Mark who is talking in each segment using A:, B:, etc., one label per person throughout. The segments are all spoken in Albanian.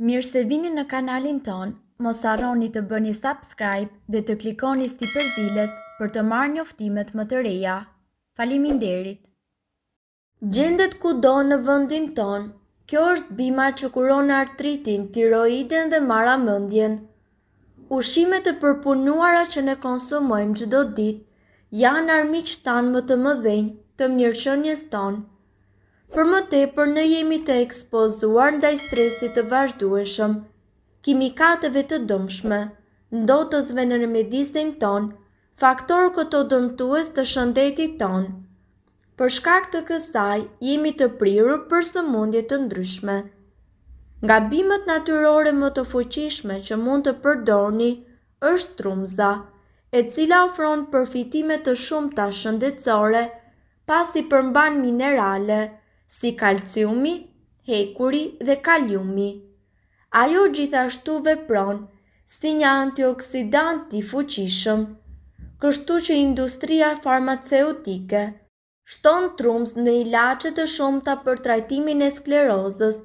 A: Mirë se vini në kanalin ton, mos arroni të bëni subscribe dhe të klikoni si përzdiles për të marrë njoftimet më të reja. Falimin derit! Gjendet ku do në vëndin ton, kjo është bima që kuron artritin, tiroiden dhe mara mëndjen. Ushimet e përpunuara që ne konsumojmë që do dit, janë armiq tanë më të mëdhenjë të mjërshënjes tonë për më tepër në jemi të ekspozuar ndaj stresit të vazhdueshëm, kimikateve të dëmshme, ndotësve në remedisin ton, faktorë këto dëmtues të shëndetit ton. Për shkak të kësaj, jemi të prirur për së mundje të ndryshme. Nga bimet natyrore më të fuqishme që mund të përdorni, është trumza, e cila ofron përfitime të shumë të shëndetësore, pasi përmban minerale, si kalciumi, hekuri dhe kaliumi. Ajo gjithashtu vepron si një antioksidant i fuqishëm, kështu që industria farmaceutike shton trumës në ilacet të shumëta për trajtimin e sklerozës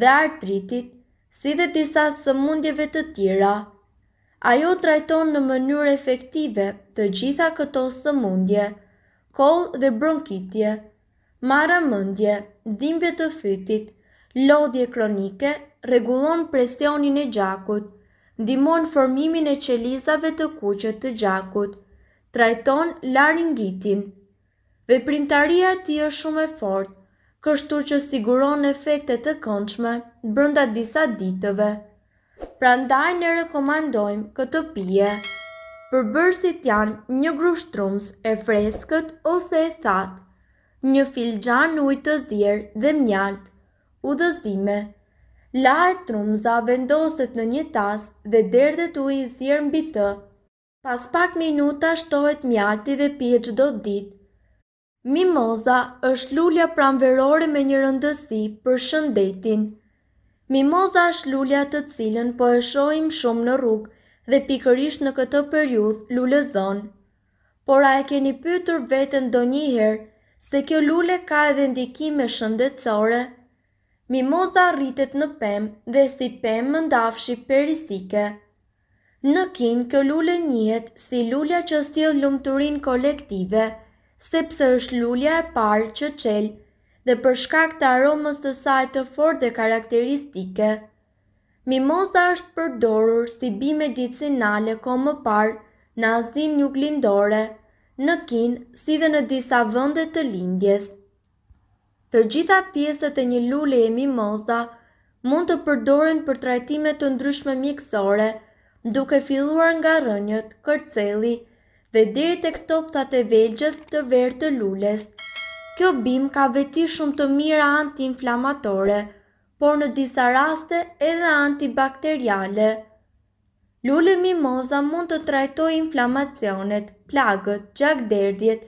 A: dhe artritit, si dhe disa sëmundjeve të tjera. Ajo trajton në mënyrë efektive të gjitha këto sëmundje, kol dhe bronkitje, Mara mëndje, dhimbje të fytit, lodhje kronike, regulon presionin e gjakut, ndimon formimin e qelizave të kuqet të gjakut, trajton laringitin. Veprimtaria ti është shumë e fort, kështu që siguron efekte të këndshme brënda disa ditëve. Pra ndaj në rekomandojmë këtë pje. Për bërësit janë një grushtrums e freskët ose e thatë një filxan ujë të zjerë dhe mjalt, udhëzime. La e trumza vendoset në një tas dhe derdet ujë i zjerë mbi të. Pas pak minuta shtohet mjalti dhe pje qdo ditë. Mimoza është lulja pranverore me një rëndësi për shëndetin. Mimoza është lulja të cilën po e shohim shumë në rrugë dhe pikërisht në këtë periudhë lulëzon. Por a e keni pyetur veten ndonjëherë se kjo lule ka edhe ndikime shëndetësore. Mimoza rritet në pem dhe si pem më ndafshi perisike. Në kin, kjo lule njët si lulja që s'il lumëturin kolektive, sepse është lulja e parë që qelë dhe përshka këtë aromës të sajtë të forë dhe karakteristike. Mimoza është përdorur si bi medicinale ko më parë në azin një glindore, në Kin, si dhe në disa vëndet të lindjes. Të gjitha pjesët e një lule e mimoza mund të përdoren për trajtime të ndryshme mjekësore, duke filluar nga rënjët, kërceli dhe diri të këto pëtate e velgjët të verë të lules. Kjo bim ka veti shumë të mira antiinflamatore, por në disa raste edhe antibakteriale. Lule mimoza mund të trajtoj inflamacionet, plagët, gjakderdjet,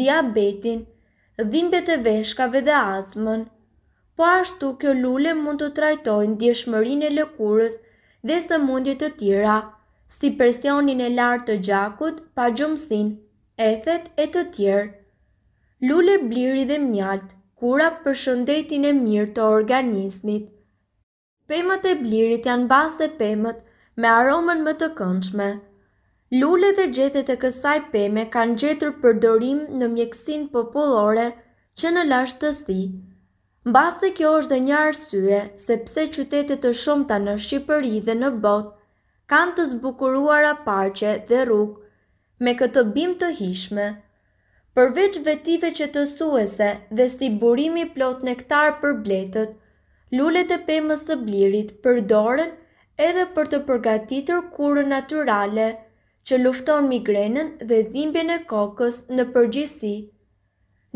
A: diabetin, dhimbet e veshkave dhe azmën. Po ashtu kjo lule mund të trajtoj në djeshmërin e lëkurës dhe së mundjet të tjera, si presionin e lartë të gjakut, pa gjumësin, ethet e të tjerë. Lule bliri dhe mjaltë, kura për shëndetin e mirë të organismit. Pemët e blirit janë bas dhe pemët me aromen më të këndshme. Lullet e gjetet e kësaj peme kanë gjetur përdorim në mjekësin popullore që në lashtë të si. kjo është dhe një arsye se pse qytetet të shumëta në Shqipëri dhe në botë kanë të zbukuruar a parqe dhe rrugë me këtë bim të hishme. Përveç vetive që të suese dhe si burimi plot nektar për bletët, lullet e pemës të blirit përdoren edhe për të përgatitur kurën naturale që lufton migrenën dhe dhimbjen e kokës në përgjithësi.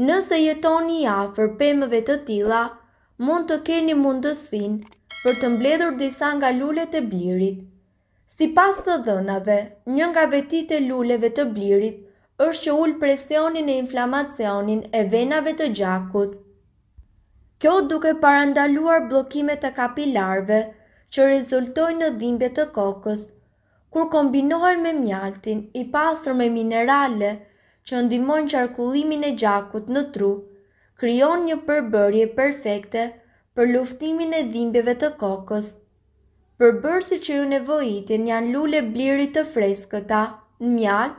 A: Nëse jetoni i afër pemëve të tilla, mund të keni mundësinë për të mbledhur disa nga lulet e blirit. Si pas të dhënave, një nga vetit e luleve të blirit është që ullë presionin e inflamacionin e venave të gjakut. Kjo duke parandaluar blokimet e kapilarve që rezultojnë në dhimbje të kokës. Kur kombinohen me mjaltin, i pasur me minerale që ndihmojnë qarkullimin e gjakut në tru, kryon një përbërje perfekte për luftimin e dhimbjeve të kokës. Përbërësit që ju nevojitin janë lule blirit të freskëta, në mjalt,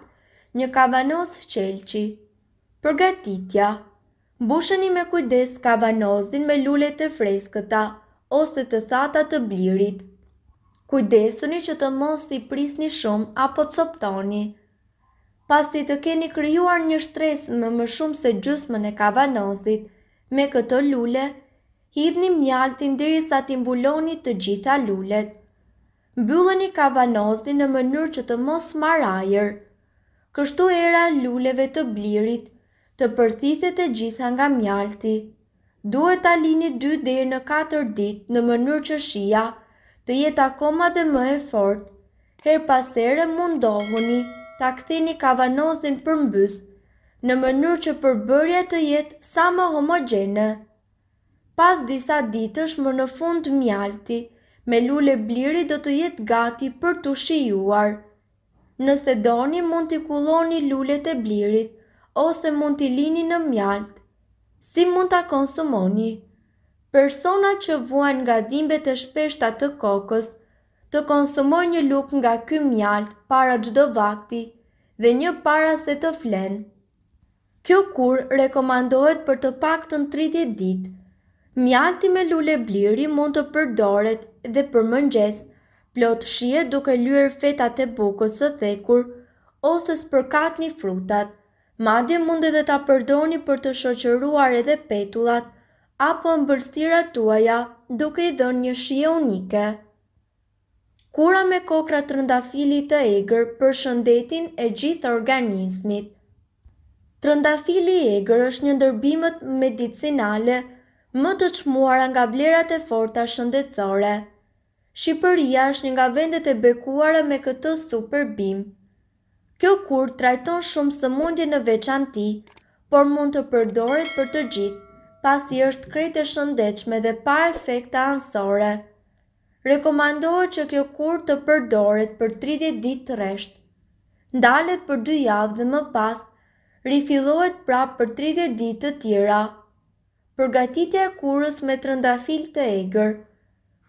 A: një kabanos qelqi. Përgatitja Bushëni me kujdes kabanosin me lule të freskëta, ose të thata të blirit. Kujdesuni që të mos i prisni shumë apo të soptoni. Pas të të keni kryuar një shtres më më shumë se gjusmën e kavanozit, me këto lule, hidhni mjaltin diri sa timbuloni të gjitha lulet. Mbylleni kavanozin në mënyrë që të mos marajër. Kështu era luleve të blirit, të përthithet e gjitha nga mjalti duhet ta lini 2 deri në 4 ditë në mënyrë që shija të jetë akoma dhe më e fortë. Her pas mundohuni ta ktheni kavanozin përmbys në mënyrë që përbërja të jetë sa më homogene. Pas disa ditësh më në fund mjalti me lule bliri do të jetë gati për të shijuar. Nëse doni mund t'i kulloni lulet e blirit ose mund t'i lini në mjalt si mund ta konsumoni. Persona që vuan nga dhimbet e shpeshta të kokës, të konsumojnë një luk nga ky mjalt para çdo vakti dhe një para se të flenë. Kjo kur rekomandohet për të paktën 30 ditë. Mjalti me lule bliri mund të përdoret dhe për mëngjes, plot shije duke lyer fetat e bukës së thekur ose spërkatni frutat. Madje mund edhe ta përdorni për të shoqëruar edhe petullat apo ëmbëlsirat tuaja, duke i dhënë një shije unike. Kura me kokra trëndafili të egrë për shëndetin e gjithë organismit. Trëndafili i egrë është një ndërbimet medicinale më të qmuara nga blerat e forta shëndetësore. Shqipëria është një nga vendet e bekuara me këtë superbim. Kjo kur trajton shumë së mundje në veçan ti, por mund të përdoret për të gjithë, pas i është krejt e shëndechme dhe pa efekta ansore. Rekomandohet që kjo kur të përdoret për 30 dit të reshtë. Ndalet për 2 javë dhe më pas, rifilohet prapë për 30 dit të tjera. Përgatitja e kurës me trëndafil të egrë.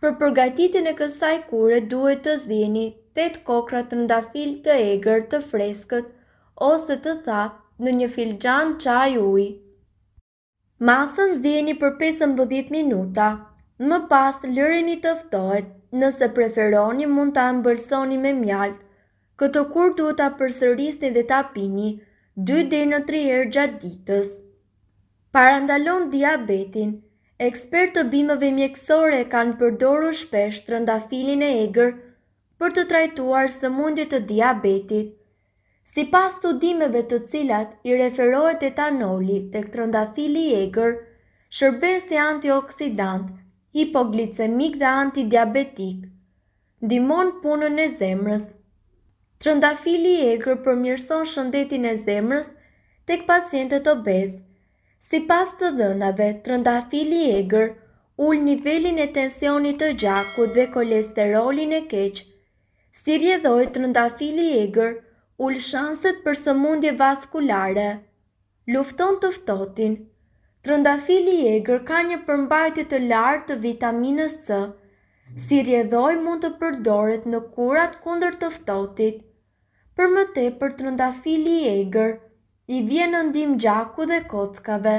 A: Për përgatitin e kësaj kure duhet të zinit. 8 kokra të ndafil të egër të freskët ose të thatë në një filxhan çaj uji. Masën zdjeni për 15 minuta. Më pas lëreni të ftohet. Nëse preferoni mund ta ëmbëlsoni me mjalt. Këtë kur duhet ta përsërisni dhe ta pini 2 deri në 3 herë gjatë ditës. Parandalon diabetin. Ekspertë të bimëve mjekësore kanë përdoru shpesh të rëndafilin e egrë për të trajtuar së mundit të diabetit. Si pas studimeve të cilat i referohet etanolit të këtërëndafili i egrë, shërbesi antioksidant, hipoglicemik dhe antidiabetik, dimon punën e zemrës. Trëndafili i egrë përmjërson shëndetin e zemrës tek pacientët obez. Si pas të dhënave, trëndafili i egrë ullë nivelin e tensionit të gjaku dhe kolesterolin e keqë, si rjedhoj të rëndafili egrë, ullë shanset për sëmundje vaskulare. Lufton të ftotin. Trëndafili e gërë ka një përmbajtje të lartë të vitaminës C, si rjedhoj mund të përdoret në kurat kunder të ftotit. Për më për trëndafili e gërë, i vjen në ndim gjaku dhe kockave.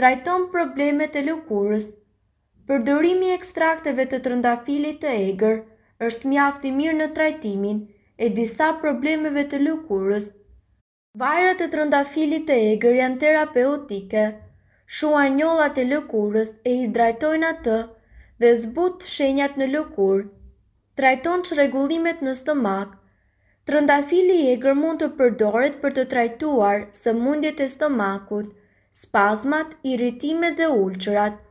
A: Trajton problemet e lukurës. Përdorimi ekstrakteve të trëndafilit të egrë, është mjafti mirë në trajtimin e disa problemeve të lukurës. Vajrat e trëndafilit të egrë janë terapeutike, shua njollat e lukurës e hidrajtojnë atë dhe zbut shenjat në lukurë, trajton që regullimet në stomak, trëndafili e egrë mund të përdorit për të trajtuar së mundjet e stomakut, spazmat, iritimet dhe ulqërat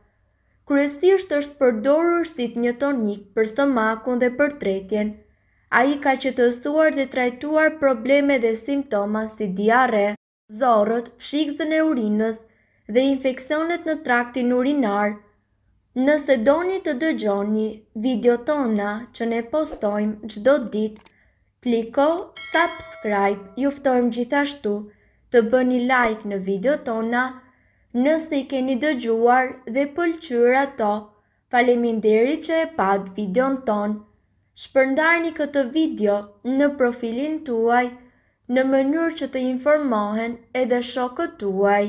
A: kryesisht është përdorur si një tonik për stomakun dhe për tretjen. A i ka suar dhe trajtuar probleme dhe simptoma si diare, zorët, fshikzën e urinës dhe infekcionet në traktin urinar. Nëse doni të dëgjoni video tona që ne postojmë gjdo ditë, kliko subscribe, juftojmë gjithashtu të bëni like në video tona Nëse i keni dëgjuar dhe pëlqyra to, faleminderit që e pat videon ton. Shpërndarni këtë video në profilin tuaj në mënyrë që të informohen edhe shokët tuaj.